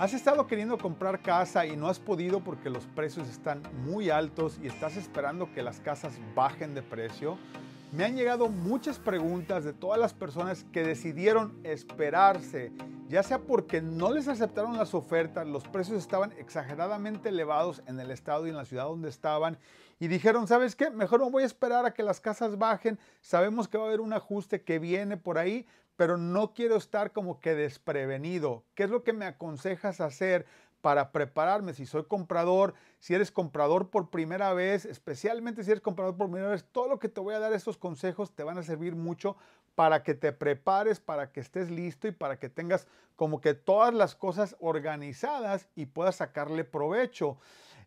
¿Has estado queriendo comprar casa y no has podido porque los precios están muy altos y estás esperando que las casas bajen de precio? Me han llegado muchas preguntas de todas las personas que decidieron esperarse, ya sea porque no les aceptaron las ofertas, los precios estaban exageradamente elevados en el estado y en la ciudad donde estaban y dijeron, ¿sabes qué? Mejor no voy a esperar a que las casas bajen, sabemos que va a haber un ajuste que viene por ahí, pero no quiero estar como que desprevenido. ¿Qué es lo que me aconsejas hacer para prepararme? Si soy comprador, si eres comprador por primera vez, especialmente si eres comprador por primera vez, todo lo que te voy a dar estos consejos te van a servir mucho para que te prepares, para que estés listo y para que tengas como que todas las cosas organizadas y puedas sacarle provecho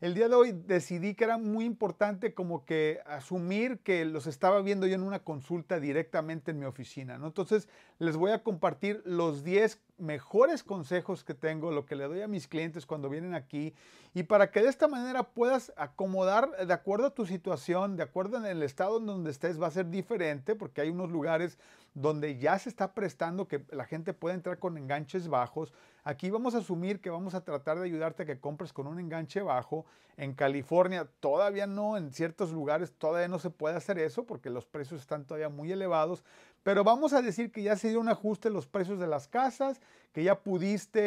el día de hoy decidí que era muy importante como que asumir que los estaba viendo yo en una consulta directamente en mi oficina, ¿no? Entonces les voy a compartir los 10 mejores consejos que tengo, lo que le doy a mis clientes cuando vienen aquí y para que de esta manera puedas acomodar de acuerdo a tu situación, de acuerdo en el estado en donde estés, va a ser diferente porque hay unos lugares donde ya se está prestando que la gente pueda entrar con enganches bajos, Aquí vamos a asumir que vamos a tratar de ayudarte a que compres con un enganche bajo. En California todavía no, en ciertos lugares todavía no se puede hacer eso porque los precios están todavía muy elevados. Pero vamos a decir que ya se dio un ajuste en los precios de las casas, que ya pudiste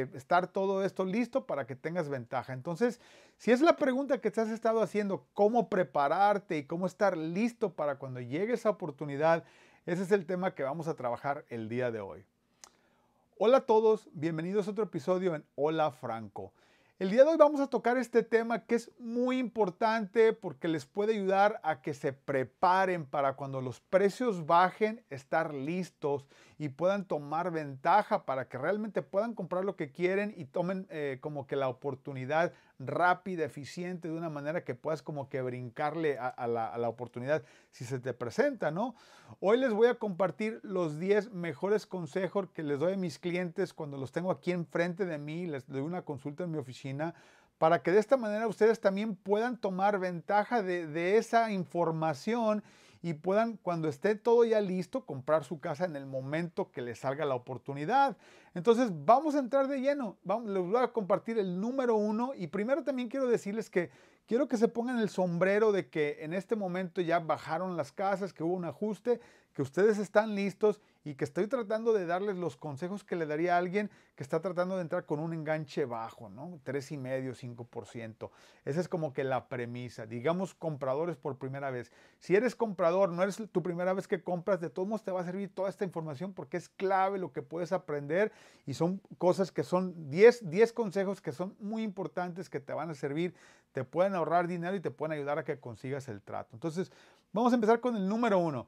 eh, estar todo esto listo para que tengas ventaja. Entonces, si es la pregunta que te has estado haciendo, cómo prepararte y cómo estar listo para cuando llegue esa oportunidad, ese es el tema que vamos a trabajar el día de hoy. Hola a todos, bienvenidos a otro episodio en Hola Franco. El día de hoy vamos a tocar este tema que es muy importante porque les puede ayudar a que se preparen para cuando los precios bajen, estar listos y puedan tomar ventaja para que realmente puedan comprar lo que quieren y tomen eh, como que la oportunidad rápida, eficiente, de una manera que puedas como que brincarle a, la, oportunidad si se te presenta, ¿no? Hoy les voy a compartir los 10 mejores consejos que les doy a mis clientes cuando los tengo aquí enfrente de mí, les doy una consulta en mi oficina para que de esta manera ustedes también puedan tomar ventaja de, de, esa información y puedan cuando esté todo ya listo comprar su casa en el momento que les salga la oportunidad. Entonces vamos a entrar de lleno, vamos, les voy a compartir el número uno y primero también quiero decirles que quiero que se pongan el sombrero de que en este momento ya bajaron las casas, que hubo un ajuste, que ustedes están listos y que estoy tratando de darles los consejos que le daría a alguien que está tratando de entrar con un enganche bajo, ¿no? 3,5, 5%. Esa es como que la premisa. Digamos compradores por primera vez. Si eres comprador, no eres tu primera vez que compras, de todos modos te va a servir toda esta información porque es clave lo que puedes aprender y son cosas que son 10, 10 consejos que son muy importantes que te van a servir, te pueden ahorrar dinero y te pueden ayudar a que consigas el trato. Entonces, vamos a empezar con el número uno.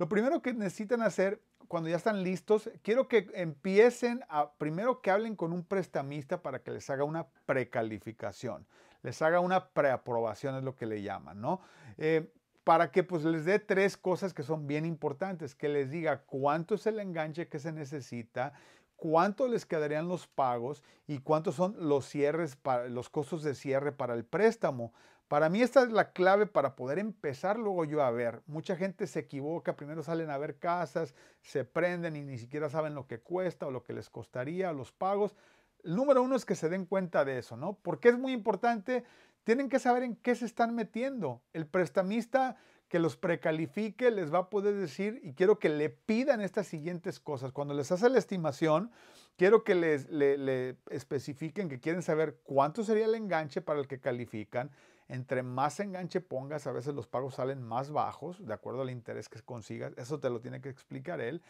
Lo primero que necesitan hacer cuando ya están listos, quiero que empiecen a, primero que hablen con un prestamista para que les haga una precalificación, les haga una preaprobación es lo que le llaman, ¿no? Eh, para que pues les dé tres cosas que son bien importantes, que les diga cuánto es el enganche que se necesita, cuánto les quedarían los pagos y cuántos son los cierres, para, los costos de cierre para el préstamo. Para mí esta es la clave para poder empezar luego yo a ver. Mucha gente se equivoca, primero salen a ver casas, se prenden y ni siquiera saben lo que cuesta o lo que les costaría, los pagos. El número uno es que se den cuenta de eso, ¿no? Porque es muy importante, tienen que saber en qué se están metiendo. El prestamista que los precalifique les va a poder decir y quiero que le pidan estas siguientes cosas. Cuando les hace la estimación, quiero que les le, especifiquen que quieren saber cuánto sería el enganche para el que califican, entre más enganche pongas, a veces los pagos salen más bajos, de acuerdo al interés que consigas. Eso te lo tiene que explicar él.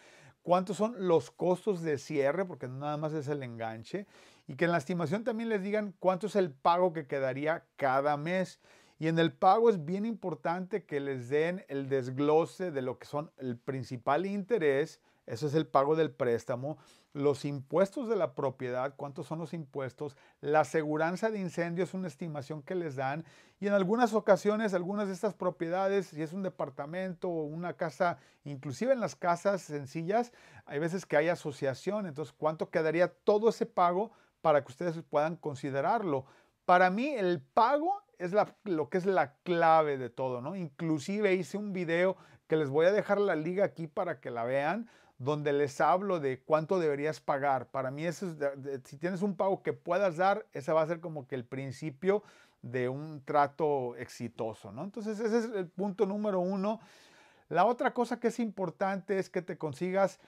¿Cuántos son los costos de cierre? Porque nada más es el enganche. Y que en la estimación también les digan cuánto es el pago que quedaría cada mes. Y en el pago es bien importante que les den el desglose de lo que son el principal interés, eso es el pago del préstamo. Los impuestos de la propiedad, cuántos son los impuestos. La aseguranza de incendio es una estimación que les dan. Y en algunas ocasiones, algunas de estas propiedades, si es un departamento o una casa, inclusive en las casas sencillas, hay veces que hay asociación. Entonces, ¿cuánto quedaría todo ese pago para que ustedes puedan considerarlo? Para mí, el pago es lo que es la clave de todo, ¿no? Inclusive hice un video que les voy a dejar la liga aquí para que la vean, donde les hablo de cuánto deberías pagar. Para mí, eso si tienes un pago que puedas dar, ese va a ser como que el principio de un trato exitoso, ¿no? Entonces, ese es el punto número uno. La otra cosa que es importante es que te consigas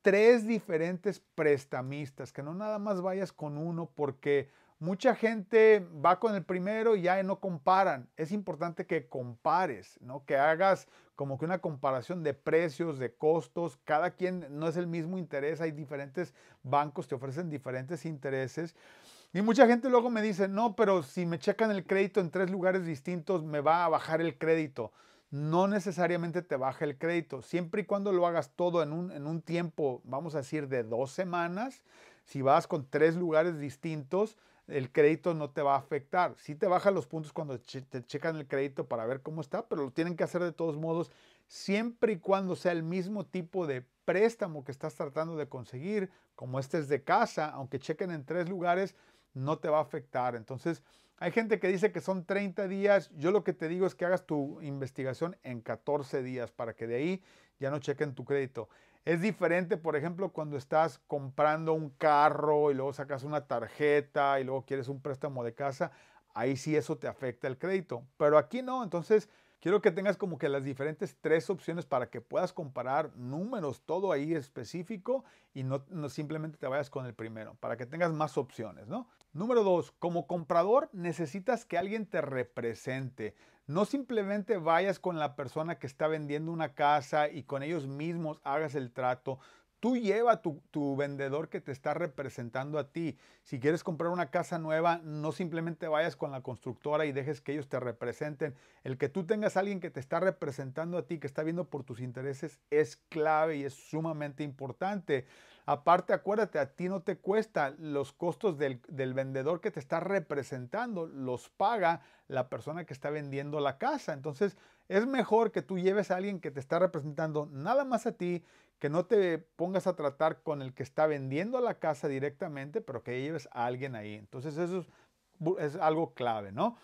tres diferentes prestamistas, que no nada más vayas con uno porque Mucha gente va con el primero y ya no comparan. Es importante que compares, ¿no? Que hagas como que una comparación de precios, de costos. Cada quien no es el mismo interés. Hay diferentes bancos, que ofrecen diferentes intereses. Y mucha gente luego me dice, no, pero si me checan el crédito en tres lugares distintos, me va a bajar el crédito. No necesariamente te baja el crédito. Siempre y cuando lo hagas todo en un, en un tiempo, vamos a decir, de dos semanas, si vas con tres lugares distintos, el crédito no te va a afectar. Sí te bajan los puntos cuando te checan el crédito para ver cómo está, pero lo tienen que hacer de todos modos siempre y cuando sea el mismo tipo de préstamo que estás tratando de conseguir, como este es de casa, aunque chequen en tres lugares, no te va a afectar. Entonces, hay gente que dice que son 30 días. Yo lo que te digo es que hagas tu investigación en 14 días para que de ahí ya no chequen tu crédito. Es diferente, por ejemplo, cuando estás comprando un carro y luego sacas una tarjeta y luego quieres un préstamo de casa. Ahí sí eso te afecta el crédito. Pero aquí no. Entonces, quiero que tengas como que las diferentes tres opciones para que puedas comparar números, todo ahí específico y no, no simplemente te vayas con el primero, para que tengas más opciones, ¿no? Número dos, como comprador necesitas que alguien te represente. No simplemente vayas con la persona que está vendiendo una casa y con ellos mismos hagas el trato. Tú lleva tu, tu vendedor que te está representando a ti. Si quieres comprar una casa nueva, no simplemente vayas con la constructora y dejes que ellos te representen. El que tú tengas a alguien que te está representando a ti, que está viendo por tus intereses, es clave y es sumamente importante. Aparte, acuérdate, a ti no te cuesta los costos del, vendedor que te está representando, los paga la persona que está vendiendo la casa. Entonces, es mejor que tú lleves a alguien que te está representando nada más a ti, que no te pongas a tratar con el que está vendiendo la casa directamente, pero que lleves a alguien ahí. Entonces, eso es, es algo clave, ¿no?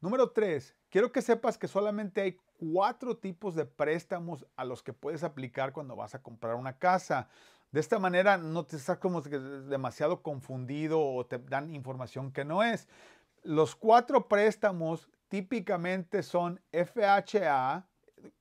Número tres, quiero que sepas que solamente hay cuatro tipos de préstamos a los que puedes aplicar cuando vas a comprar una casa. De esta manera no te estás como demasiado confundido o te dan información que no es. Los cuatro préstamos típicamente son FHA,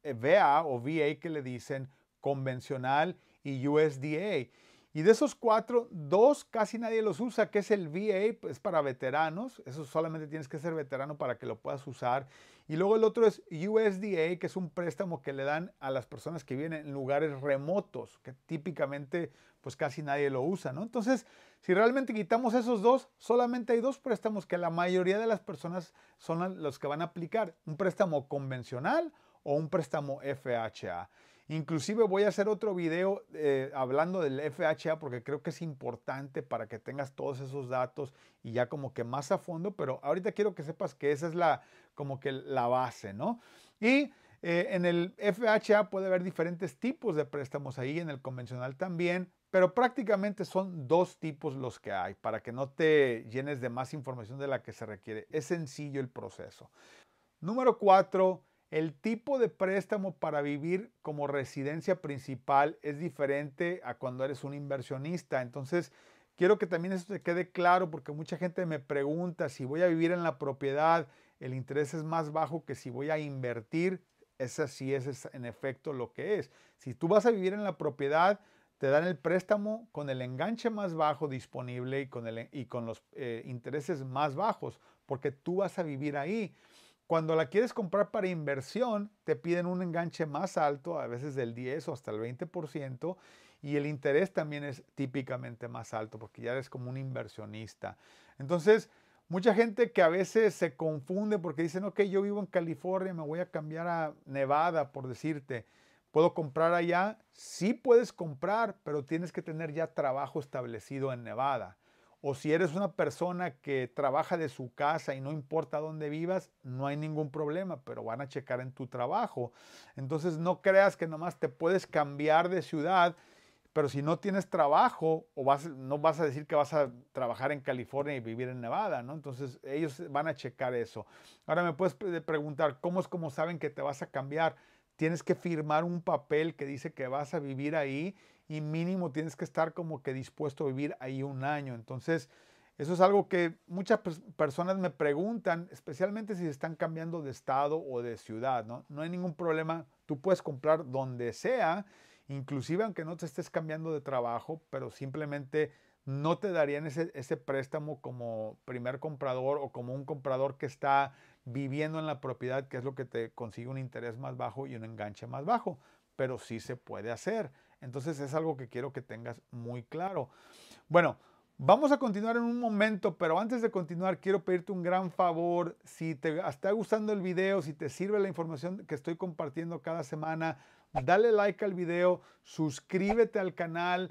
eh, VA o VA que le dicen convencional y USDA. Y de esos cuatro, dos casi nadie los usa, que es el VA, pues, es para veteranos, eso solamente tienes que ser veterano para que lo puedas usar. Y luego el otro es USDA, que es un préstamo que le dan a las personas que vienen en lugares remotos, que típicamente pues casi nadie lo usa, ¿no? Entonces, si realmente quitamos esos dos, solamente hay dos préstamos que la mayoría de las personas son los que van a aplicar, un préstamo convencional o un préstamo FHA. Inclusive voy a hacer otro video eh, hablando del FHA porque creo que es importante para que tengas todos esos datos y ya como que más a fondo, pero ahorita quiero que sepas que esa es la como que la base, ¿no? Y eh, en el FHA puede haber diferentes tipos de préstamos ahí, en el convencional también, pero prácticamente son dos tipos los que hay para que no te llenes de más información de la que se requiere. Es sencillo el proceso. Número cuatro el tipo de préstamo para vivir como residencia principal es diferente a cuando eres un inversionista. Entonces, quiero que también eso te quede claro porque mucha gente me pregunta si voy a vivir en la propiedad, el interés es más bajo que si voy a invertir. Esa sí es, en efecto lo que es. Si tú vas a vivir en la propiedad, te dan el préstamo con el enganche más bajo disponible y con, los eh, intereses más bajos, porque tú vas a vivir ahí. Cuando la quieres comprar para inversión, te piden un enganche más alto, a veces del 10 o hasta el 20%, y el interés también es típicamente más alto, porque ya eres como un inversionista. Entonces, mucha gente que a veces se confunde porque dicen, ok, yo vivo en California, me voy a cambiar a Nevada, por decirte. ¿Puedo comprar allá? Sí puedes comprar, pero tienes que tener ya trabajo establecido en Nevada o si eres una persona que trabaja de su casa y no importa dónde vivas, no hay ningún problema, pero van a checar en tu trabajo. Entonces no creas que nomás te puedes cambiar de ciudad, pero si no tienes trabajo, o vas, no vas a decir que vas a trabajar en California y vivir en Nevada, ¿no? Entonces ellos van a checar eso. Ahora me puedes preguntar, ¿cómo es como saben que te vas a cambiar? Tienes que firmar un papel que dice que vas a vivir ahí y mínimo tienes que estar como que dispuesto a vivir ahí un año. Entonces, eso es algo que muchas personas me preguntan, especialmente si están cambiando de estado o de ciudad, ¿no? No hay ningún problema, tú puedes comprar donde sea, inclusive aunque no te estés cambiando de trabajo, pero simplemente no te darían ese, ese préstamo como primer comprador o como un comprador que está viviendo en la propiedad, que es lo que te consigue un interés más bajo y un enganche más bajo, pero sí se puede hacer. Entonces es algo que quiero que tengas muy claro. Bueno, vamos a continuar en un momento, pero antes de continuar quiero pedirte un gran favor. Si te está gustando el video, si te sirve la información que estoy compartiendo cada semana, dale like al video, suscríbete al canal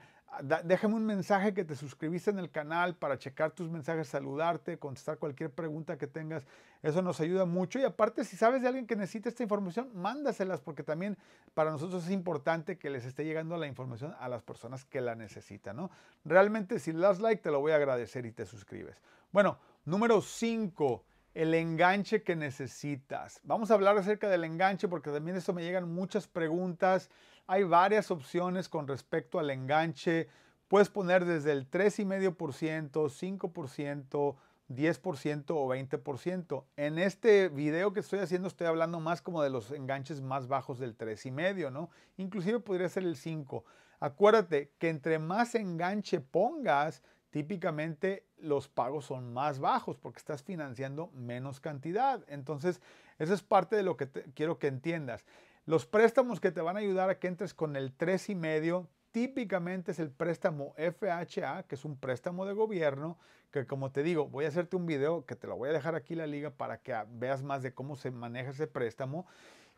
déjame un mensaje que te suscribiste en el canal para checar tus mensajes, saludarte, contestar cualquier pregunta que tengas. Eso nos ayuda mucho. Y aparte, si sabes de alguien que necesita esta información, mándaselas porque también para nosotros es importante que les esté llegando la información a las personas que la necesitan. Realmente, si le das like, te lo voy a agradecer y te suscribes. Bueno, número 5 el enganche que necesitas. Vamos a hablar acerca del enganche porque también esto me llegan muchas preguntas. Hay varias opciones con respecto al enganche. Puedes poner desde el 3,5%, 5%, 10% o 20%. En este video que estoy haciendo estoy hablando más como de los enganches más bajos del 3,5, ¿no? Inclusive podría ser el 5. Acuérdate que entre más enganche pongas, típicamente los pagos son más bajos porque estás financiando menos cantidad. Entonces, eso es parte de lo que quiero que entiendas. Los préstamos que te van a ayudar a que entres con el 3,5 típicamente es el préstamo FHA, que es un préstamo de gobierno, que como te digo, voy a hacerte un video que te lo voy a dejar aquí la liga para que veas más de cómo se maneja ese préstamo.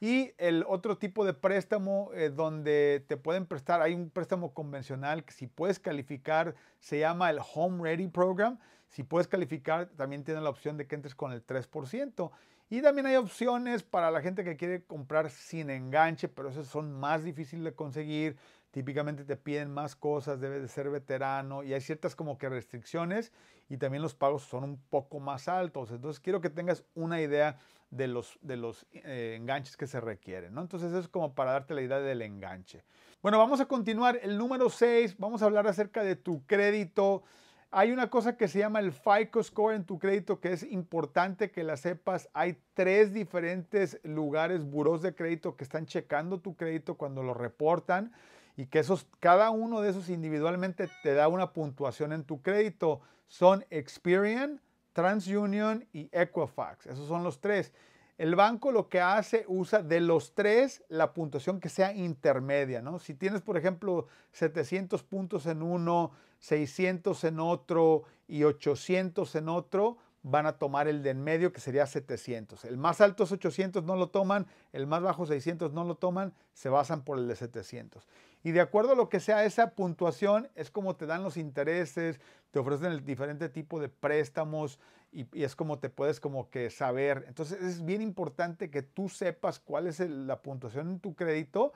Y el otro tipo de préstamo eh, donde te pueden prestar, hay un préstamo convencional que si puedes calificar se llama el Home Ready Program. Si puedes calificar, también tiene la opción de que entres con el 3%. Y también hay opciones para la gente que quiere comprar sin enganche, pero esas son más difíciles de conseguir típicamente te piden más cosas, debes de ser veterano y hay ciertas como que restricciones y también los pagos son un poco más altos. Entonces quiero que tengas una idea de los, de los eh, enganches que se requieren, ¿no? Entonces eso es como para darte la idea del enganche. Bueno, vamos a continuar. El número 6, vamos a hablar acerca de tu crédito. Hay una cosa que se llama el FICO Score en tu crédito que es importante que la sepas. Hay tres diferentes lugares, buros de crédito que están checando tu crédito cuando lo reportan y que esos, cada uno de esos individualmente te da una puntuación en tu crédito. Son Experian, TransUnion y Equifax. Esos son los tres. El banco lo que hace, usa de los tres la puntuación que sea intermedia, ¿no? Si tienes, por ejemplo, 700 puntos en uno, 600 en otro y 800 en otro, van a tomar el de en medio, que sería 700. El más alto es 800, no lo toman. El más bajo 600, no lo toman. Se basan por el de 700. Y de acuerdo a lo que sea esa puntuación, es como te dan los intereses, te ofrecen el diferente tipo de préstamos y, es como te puedes como que saber. Entonces es bien importante que tú sepas cuál es la puntuación en tu crédito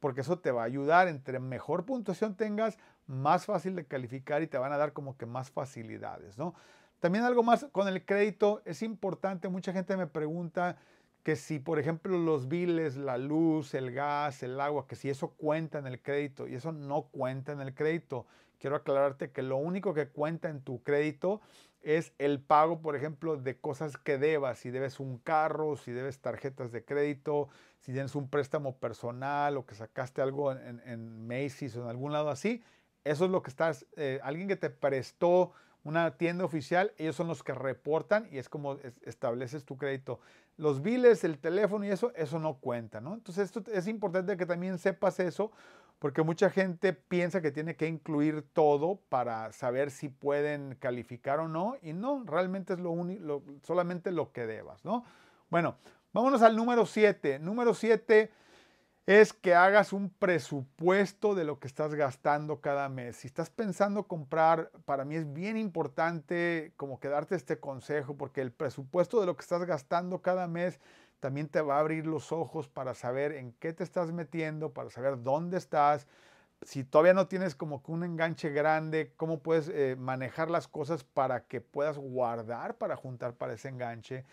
porque eso te va a ayudar. Entre mejor puntuación tengas, más fácil de calificar y te van a dar como que más facilidades, ¿no? También algo más con el crédito, es importante, mucha gente me pregunta que si, por ejemplo, los biles, la luz, el gas, el agua, que si eso cuenta en el crédito y eso no cuenta en el crédito. Quiero aclararte que lo único que cuenta en tu crédito es el pago, por ejemplo, de cosas que debas, si debes un carro, si debes tarjetas de crédito, si tienes un préstamo personal o que sacaste algo en, Macy's o en algún lado así, eso es lo que estás, eh, alguien que te prestó una tienda oficial, ellos son los que reportan y es como estableces tu crédito. Los biles, el teléfono y eso, eso no cuenta, ¿no? Entonces esto es importante que también sepas eso porque mucha gente piensa que tiene que incluir todo para saber si pueden calificar o no y no, realmente es lo, único solamente lo que debas, ¿no? Bueno, vámonos al número 7. Número 7 es que hagas un presupuesto de lo que estás gastando cada mes. Si estás pensando comprar, para mí es bien importante como que darte este consejo, porque el presupuesto de lo que estás gastando cada mes también te va a abrir los ojos para saber en qué te estás metiendo, para saber dónde estás. Si todavía no tienes como que un enganche grande, cómo puedes eh, manejar las cosas para que puedas guardar para juntar para ese enganche.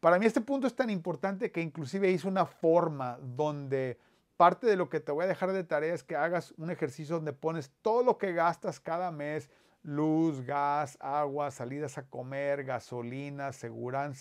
Para mí este punto es tan importante que inclusive hice una forma donde Parte de lo que te voy a dejar de tarea es que hagas un ejercicio donde pones todo lo que gastas cada mes, luz, gas, agua, salidas a comer, gasolina, seguridad,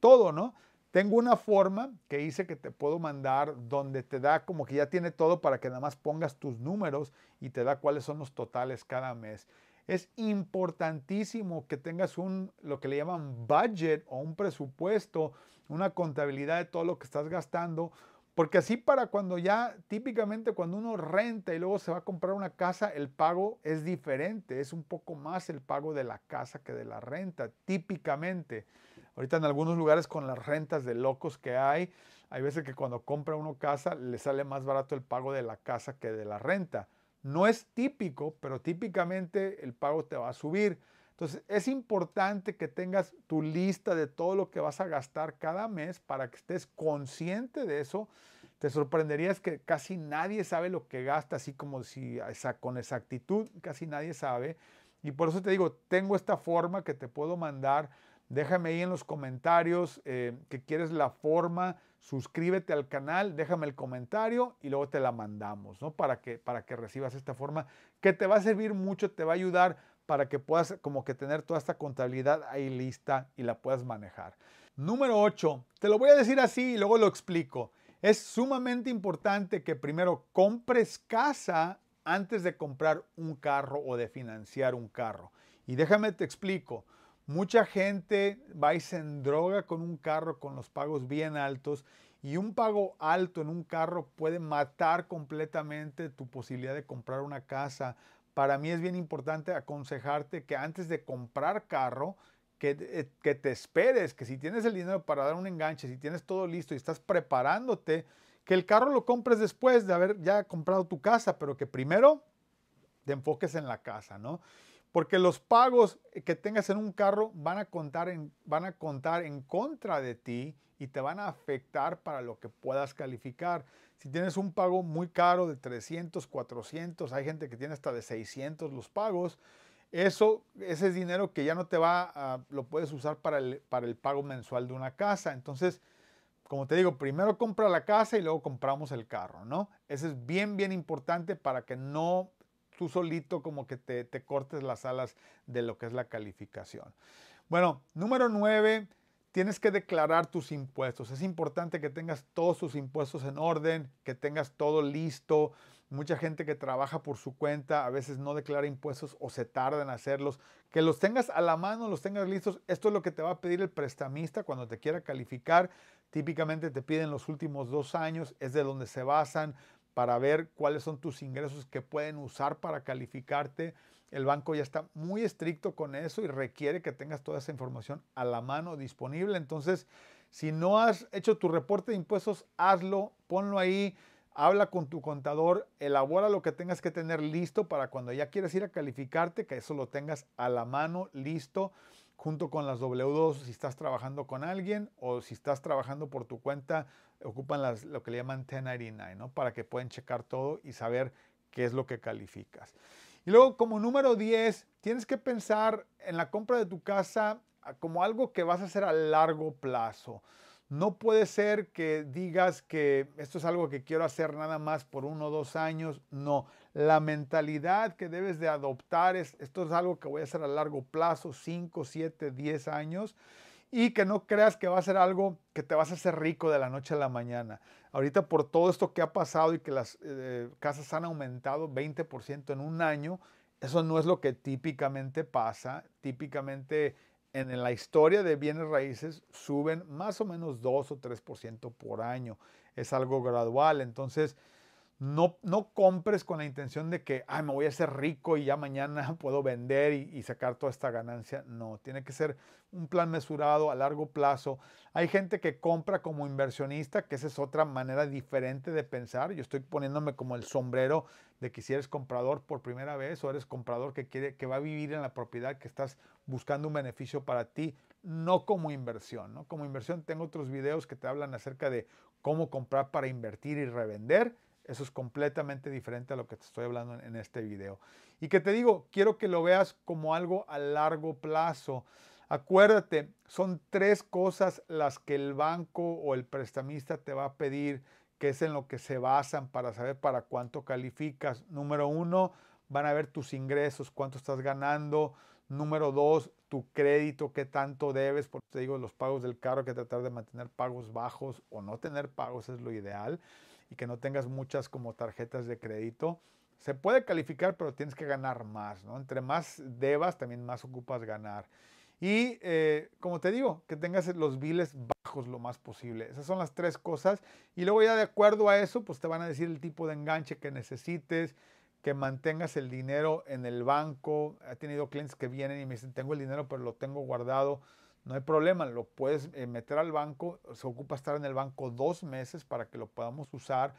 todo, ¿no? Tengo una forma que hice que te puedo mandar donde te da como que ya tiene todo para que nada más pongas tus números y te da cuáles son los totales cada mes. Es importantísimo que tengas un lo que le llaman budget o un presupuesto, una contabilidad de todo lo que estás gastando porque así para cuando ya típicamente cuando uno renta y luego se va a comprar una casa, el pago es diferente, es un poco más el pago de la casa que de la renta, típicamente. Ahorita en algunos lugares con las rentas de locos que hay, hay veces que cuando compra uno casa le sale más barato el pago de la casa que de la renta. No es típico, pero típicamente el pago te va a subir. Entonces, es importante que tengas tu lista de todo lo que vas a gastar cada mes para que estés consciente de eso. Te sorprenderías que casi nadie sabe lo que gasta, así como si con exactitud casi nadie sabe. Y por eso te digo, tengo esta forma que te puedo mandar. Déjame ahí en los comentarios eh, que quieres la forma, suscríbete al canal, déjame el comentario y luego te la mandamos, ¿no? Para que, para que recibas esta forma que te va a servir mucho, te va a ayudar para que puedas como que tener toda esta contabilidad ahí lista y la puedas manejar. Número 8, te lo voy a decir así y luego lo explico. Es sumamente importante que primero compres casa antes de comprar un carro o de financiar un carro. Y déjame te explico. Mucha gente va y se droga con un carro con los pagos bien altos y un pago alto en un carro puede matar completamente tu posibilidad de comprar una casa para mí es bien importante aconsejarte que antes de comprar carro, eh, que, te esperes, que si tienes el dinero para dar un enganche, si tienes todo listo y estás preparándote, que el carro lo compres después de haber ya comprado tu casa, pero que primero te enfoques en la casa, ¿no? Porque los pagos que tengas en un carro van a contar en, van a contar en contra de ti y te van a afectar para lo que puedas calificar. Si tienes un pago muy caro de 300, 400, hay gente que tiene hasta de 600 los pagos, eso, ese es dinero que ya no te va, a, lo puedes usar para el, para el pago mensual de una casa. Entonces, como te digo, primero compra la casa y luego compramos el carro, ¿no? Eso es bien, bien importante para que no tú solito como que te, te cortes las alas de lo que es la calificación. Bueno, número 9 Tienes que declarar tus impuestos. Es importante que tengas todos tus impuestos en orden, que tengas todo listo. Mucha gente que trabaja por su cuenta a veces no declara impuestos o se tarda en hacerlos. Que los tengas a la mano, los tengas listos. Esto es lo que te va a pedir el prestamista cuando te quiera calificar. Típicamente te piden los últimos dos años, es de donde se basan para ver cuáles son tus ingresos que pueden usar para calificarte. El banco ya está muy estricto con eso y requiere que tengas toda esa información a la mano disponible. Entonces, si no has hecho tu reporte de impuestos, hazlo, ponlo ahí, habla con tu contador, elabora lo que tengas que tener listo para cuando ya quieres ir a calificarte, que eso lo tengas a la mano listo junto con las W2 si estás trabajando con alguien o si estás trabajando por tu cuenta, ocupan las, lo que le llaman 1099, ¿no? Para que puedan checar todo y saber qué es lo que calificas. Y luego como número 10, tienes que pensar en la compra de tu casa ah, como algo que vas a hacer a largo plazo. No puede ser que digas que esto es algo que quiero hacer nada más por uno o dos años. No, la mentalidad que debes de adoptar es, esto es algo que voy a hacer a largo plazo, 5, 7, 10 años y que no creas que va a ser algo que te vas a hacer rico de la noche a la mañana. Ahorita por todo esto que ha pasado y que las eh, casas han aumentado 20% en un año, eso no es lo que típicamente pasa. Típicamente en la historia de bienes raíces suben más o menos 2 o 3% por año. Es algo gradual. Entonces, no, no compres con la intención de que, ay, me voy a hacer rico y ya mañana puedo vender y, sacar toda esta ganancia. No, tiene que ser un plan mesurado a largo plazo. Hay gente que compra como inversionista, que esa es otra manera diferente de pensar. Yo estoy poniéndome como el sombrero de que si eres comprador por primera vez o eres comprador que quiere que va a vivir en la propiedad, que estás buscando un beneficio para ti, no como inversión, ¿no? Como inversión tengo otros videos que te hablan acerca de cómo comprar para invertir y revender eso es completamente diferente a lo que te estoy hablando en, este video. Y que te digo, quiero que lo veas como algo a largo plazo. Acuérdate, son tres cosas las que el banco o el prestamista te va a pedir, que es en lo que se basan para saber para cuánto calificas. Número uno, van a ver tus ingresos, cuánto estás ganando. Número dos, tu crédito, qué tanto debes, porque te digo, los pagos del carro, que tratar de mantener pagos bajos o no tener pagos es lo ideal que no tengas muchas como tarjetas de crédito. Se puede calificar, pero tienes que ganar más, ¿no? Entre más debas, también más ocupas ganar. Y eh, como te digo, que tengas los biles bajos lo más posible. Esas son las tres cosas. Y luego ya de acuerdo a eso, pues te van a decir el tipo de enganche que necesites, que mantengas el dinero en el banco. He tenido clientes que vienen y me dicen, tengo el dinero, pero lo tengo guardado no hay problema, lo puedes eh, meter al banco, se ocupa estar en el banco dos meses para que lo podamos usar,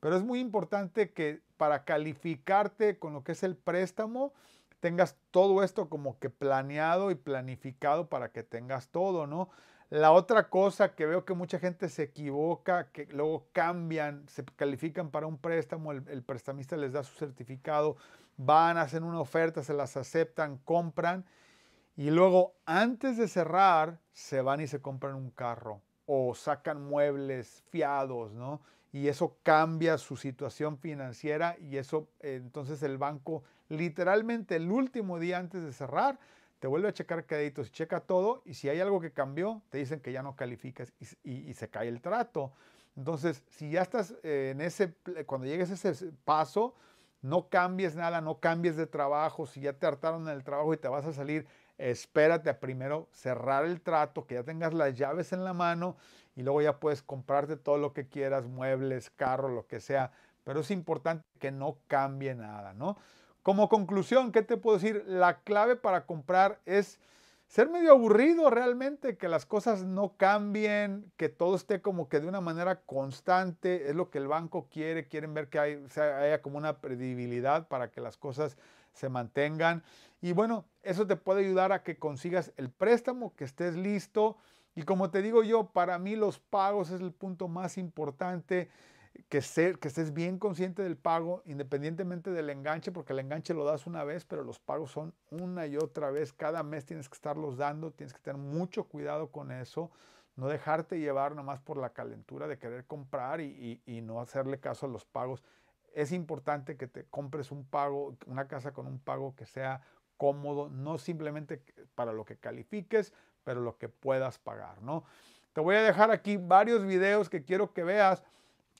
pero es muy importante que para calificarte con lo que es el préstamo, tengas todo esto como que planeado y planificado para que tengas todo, ¿no? La otra cosa que veo que mucha gente se equivoca, que luego cambian, se califican para un préstamo, el, prestamista les da su certificado, van, hacen una oferta, se las aceptan, compran y luego, antes de cerrar, se van y se compran un carro o sacan muebles fiados, ¿no? Y eso cambia su situación financiera y eso, entonces el banco, literalmente el último día antes de cerrar, te vuelve a checar créditos, checa todo y si hay algo que cambió, te dicen que ya no calificas y, y se cae el trato. Entonces, si ya estás eh, en ese, cuando llegues a ese paso, no cambies nada, no cambies de trabajo, si ya te hartaron en el trabajo y te vas a salir, espérate a primero cerrar el trato, que ya tengas las llaves en la mano y luego ya puedes comprarte todo lo que quieras, muebles, carro, lo que sea. Pero es importante que no cambie nada, ¿no? Como conclusión, ¿qué te puedo decir? La clave para comprar es ser medio aburrido realmente, que las cosas no cambien, que todo esté como que de una manera constante, es lo que el banco quiere, quieren ver que haya como una credibilidad para que las cosas se mantengan. Y bueno, eso te puede ayudar a que consigas el préstamo, que estés listo. Y como te digo yo, para mí los pagos es el punto más importante que, ser, que estés bien consciente del pago, independientemente del enganche, porque el enganche lo das una vez, pero los pagos son una y otra vez. Cada mes tienes que estarlos dando, tienes que tener mucho cuidado con eso. No dejarte llevar nomás por la calentura de querer comprar y, y no hacerle caso a los pagos. Es importante que te compres un pago, una casa con un pago que sea cómodo, no simplemente para lo que califiques, pero lo que puedas pagar, ¿no? Te voy a dejar aquí varios videos que quiero que veas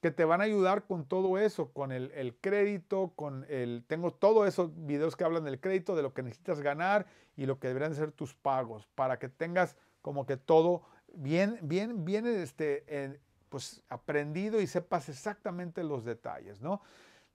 que te van a ayudar con todo eso, con el, crédito, con el... Tengo todos esos videos que hablan del crédito, de lo que necesitas ganar y lo que deberían ser tus pagos, para que tengas como que todo bien, bien, bien, este, pues aprendido y sepas exactamente los detalles, ¿no?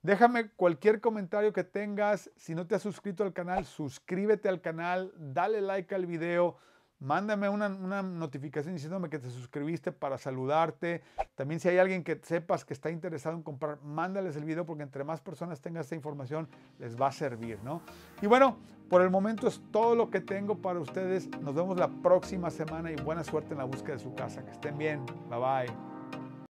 Déjame cualquier comentario que tengas. Si no te has suscrito al canal, suscríbete al canal, dale like al video Mándame una, notificación diciéndome que te suscribiste para saludarte. También si hay alguien que sepas que está interesado en comprar, mándales el video porque entre más personas tengan esta información les va a servir, ¿no? Y bueno, por el momento es todo lo que tengo para ustedes. Nos vemos la próxima semana y buena suerte en la búsqueda de su casa. Que estén bien. Bye bye.